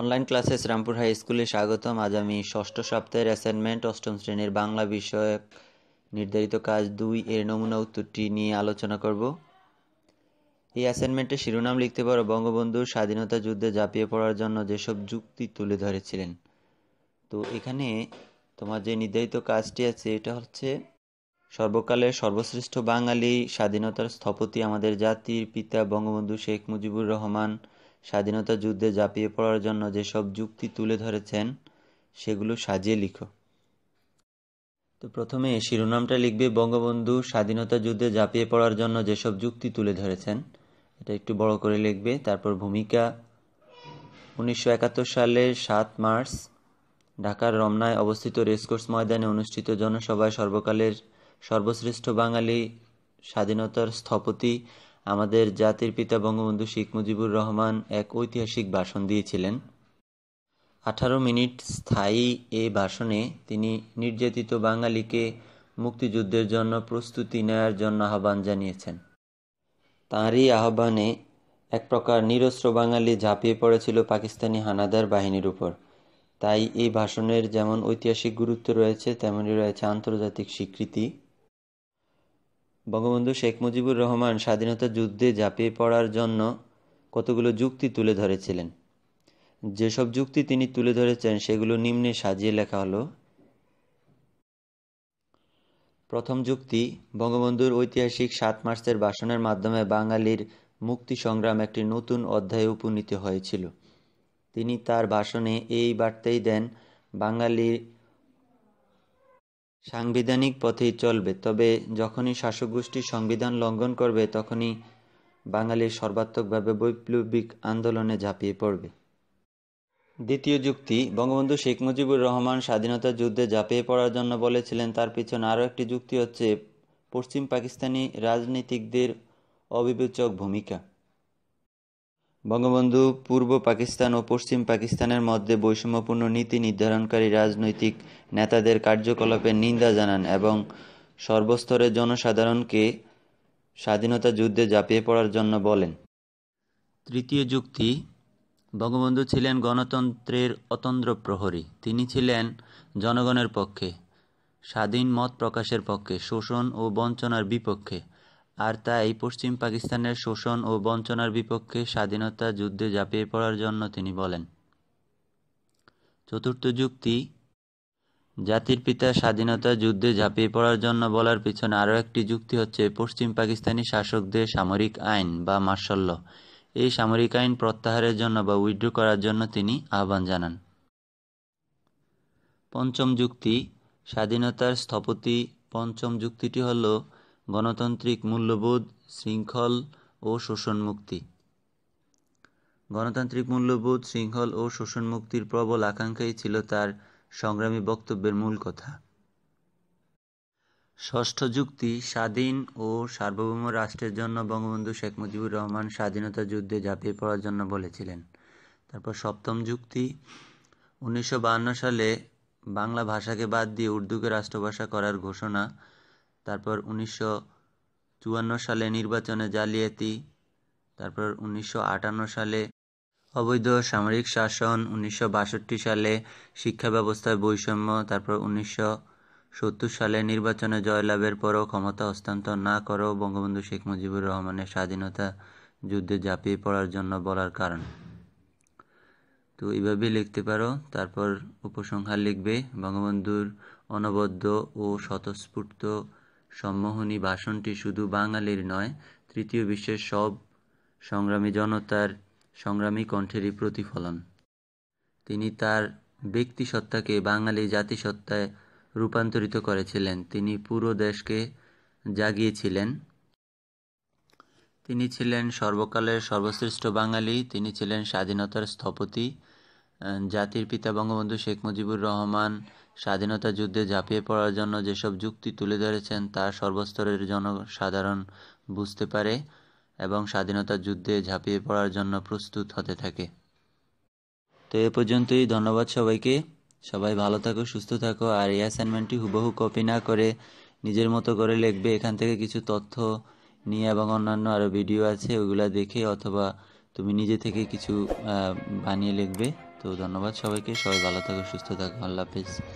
online classes Rampur high স্কুলে স্বাগতম আজ আমি ষষ্ঠ সপ্তাহের অ্যাসাইনমেন্ট অষ্টম শ্রেণীর বাংলা বিষয়ক নির্ধারিত কাজ দুই এর নমুনা উত্তরটি নিয়ে আলোচনা করব এই অ্যাসাইনমেন্টের শিরোনাম লিখতে পারো বঙ্গবন্ধু স্বাধীনতা যুদ্ধে ঝাঁপিয়ে পড়ার জন্য যেসব যুক্তি তুলে ধরেছিলেন তো এখানে তোমার যে নির্ধারিত কাজটি আছে এটা হচ্ছে সর্বকালের সর্বশ্রেষ্ঠ বাঙালি স্বাধীনতার স্থপতি আমাদের জাতির পিতা বঙ্গবন্ধু শেখ মুজিবুর রহমান স্বাধীনতা যুদ্ধে ঝাঁপিয়ে পড়ার জন্য যেসব যুক্তি তুলে ধরেছেন সেগুলো সাজিয়ে লিখো তো প্রথমে শিরোনামটা লিখবে বঙ্গবন্ধু স্বাধীনতা যুদ্ধে ঝাঁপিয়ে পড়ার জন্য যেসব যুক্তি তুলে ধরেছেন এটা একটু বড় করে লিখবে তারপর ভূমিকা উনিশশো একাত্তর সালের সাত মার্চ ঢাকার রমনায় অবস্থিত রেসকোর্স ময়দানে অনুষ্ঠিত জনসভায় সর্বকালের সর্বশ্রেষ্ঠ বাঙালি স্বাধীনতার স্থপতি আমাদের জাতির পিতা বঙ্গবন্ধু শেখ মুজিবুর রহমান এক ঐতিহাসিক ভাষণ দিয়েছিলেন আঠারো মিনিট স্থায়ী এ ভাষণে তিনি নির্যাতিত বাঙালিকে মুক্তিযুদ্ধের জন্য প্রস্তুতি নেয়ার জন্য আহ্বান জানিয়েছেন তাঁরই আহ্বানে এক প্রকার নিরস্ত্র বাঙালি ঝাঁপিয়ে পড়েছিল পাকিস্তানি হানাদার বাহিনীর উপর তাই এই ভাষণের যেমন ঐতিহাসিক গুরুত্ব রয়েছে তেমনই রয়েছে আন্তর্জাতিক স্বীকৃতি বঙ্গবন্ধু শেখ মুজিবুর রহমান স্বাধীনতা যুদ্ধে ঝাঁপিয়ে পড়ার জন্য কতগুলো যুক্তি তুলে ধরেছিলেন যেসব যুক্তি তিনি তুলে ধরেছেন সেগুলো নিম্নে সাজিয়ে লেখা হলো প্রথম যুক্তি বঙ্গবন্ধুর ঐতিহাসিক সাত মার্চের ভাষণের মাধ্যমে বাঙালির মুক্তি সংগ্রাম একটি নতুন অধ্যায়ে উপনীত হয়েছিল তিনি তার ভাষণে এই বার্তাই দেন বাঙালি সাংবিধানিক পথেই চলবে তবে যখনই শাসকগোষ্ঠী সংবিধান লঙ্ঘন করবে তখনই বাঙালির সর্বাত্মকভাবে বৈপ্লবিক আন্দোলনে ঝাঁপিয়ে পড়বে দ্বিতীয় যুক্তি বঙ্গবন্ধু শেখ মুজিবুর রহমান স্বাধীনতা যুদ্ধে ঝাঁপিয়ে পড়ার জন্য বলেছিলেন তার পিছনে আরও একটি যুক্তি হচ্ছে পশ্চিম পাকিস্তানি রাজনীতিকদের অবিবেচক ভূমিকা বঙ্গবন্ধু পূর্ব পাকিস্তান ও পশ্চিম পাকিস্তানের মধ্যে বৈষম্যপূর্ণ নীতি নির্ধারণকারী রাজনৈতিক নেতাদের কার্যকলাপের নিন্দা জানান এবং সর্বস্তরের জনসাধারণকে স্বাধীনতা যুদ্ধে ঝাঁপিয়ে পড়ার জন্য বলেন তৃতীয় যুক্তি বঙ্গবন্ধু ছিলেন গণতন্ত্রের অতন্দ্র প্রহরী তিনি ছিলেন জনগণের পক্ষে স্বাধীন মত প্রকাশের পক্ষে শোষণ ও বঞ্চনার বিপক্ষে আর তাই পশ্চিম পাকিস্তানের শোষণ ও বঞ্চনার বিপক্ষে স্বাধীনতা যুদ্ধে ঝাঁপিয়ে পড়ার জন্য তিনি বলেন চতুর্থ যুক্তি জাতির পিতা স্বাধীনতা যুদ্ধে ঝাঁপিয়ে পড়ার জন্য বলার পিছনে আরও একটি যুক্তি হচ্ছে পশ্চিম পাকিস্তানি শাসকদের সামরিক আইন বা মার্শাল্য এই সামরিক আইন প্রত্যাহারের জন্য বা উইড্রো করার জন্য তিনি আহ্বান জানান পঞ্চম যুক্তি স্বাধীনতার স্থপতি পঞ্চম যুক্তিটি হলো গণতান্ত্রিক মূল্যবোধ শৃঙ্খল ও শোষণ মুক্তি গণতান্ত্রিক মূল্যবোধ শৃঙ্খল ও শোষণ মুক্তির প্রবল আকাঙ্ক্ষাই ছিল তার সংগ্রামী বক্তব্যের মূল কথা ষষ্ঠ যুক্তি স্বাধীন ও সার্বভৌম রাষ্ট্রের জন্য বঙ্গবন্ধু শেখ মুজিবুর রহমান স্বাধীনতা যুদ্ধে ঝাঁপিয়ে পড়ার জন্য বলেছিলেন তারপর সপ্তম যুক্তি উনিশশো সালে বাংলা ভাষাকে বাদ দিয়ে উর্দুকে রাষ্ট্রভাষা করার ঘোষণা তারপর উনিশশো চুয়ান্ন সালে নির্বাচনে জালিয়াতি তারপর উনিশশো আটান্ন সালে অবৈধ সামরিক শাসন উনিশশো বাষট্টি সালে শিক্ষা ব্যবস্থায় বৈষম্য তারপর উনিশশো সত্তর সালে নির্বাচনে জয়লাভের পরও ক্ষমতা হস্তান্তর না করো বঙ্গবন্ধু শেখ মুজিবুর রহমানের স্বাধীনতা যুদ্ধে ঝাঁপিয়ে পড়ার জন্য বলার কারণ তো এইভাবেই লিখতে পারো তারপর উপসংহার লিখবে বঙ্গবন্ধুর অনবদ্য ও স্বতঃস্ফূর্ত সম্মোহনী ভাষণটি শুধু বাঙালির নয় তৃতীয় বিশ্বের সব সংগ্রামী জনতার সংগ্রামী কণ্ঠেরই প্রতিফলন তিনি তার ব্যক্তিসত্তাকে বাঙালি জাতিসত্তায় রূপান্তরিত করেছিলেন তিনি পুরো দেশকে জাগিয়েছিলেন তিনি ছিলেন সর্বকালের সর্বশ্রেষ্ঠ বাঙালি তিনি ছিলেন স্বাধীনতার স্থপতি জাতির পিতা বঙ্গবন্ধু শেখ মুজিবুর রহমান স্বাধীনতা যুদ্ধে ঝাঁপিয়ে পড়ার জন্য যেসব যুক্তি তুলে ধরেছেন তা সর্বস্তরের জনসাধারণ বুঝতে পারে এবং স্বাধীনতা যুদ্ধে ঝাঁপিয়ে পড়ার জন্য প্রস্তুত হতে থাকে তো এ পর্যন্তই ধন্যবাদ সবাইকে সবাই ভালো থাকো সুস্থ থাকো আর এই অ্যাসাইনমেন্টটি হুবহু কপি না করে নিজের মতো করে লিখবে এখান থেকে কিছু তথ্য নিয়ে এবং অন্যান্য আরও ভিডিও আছে ওগুলা দেখে অথবা তুমি নিজে থেকে কিছু বানিয়ে লিখবে তো ধন্যবাদ সবাইকে সবাই ভালো থাকো সুস্থ থাকো আল্লাহ হাফেজ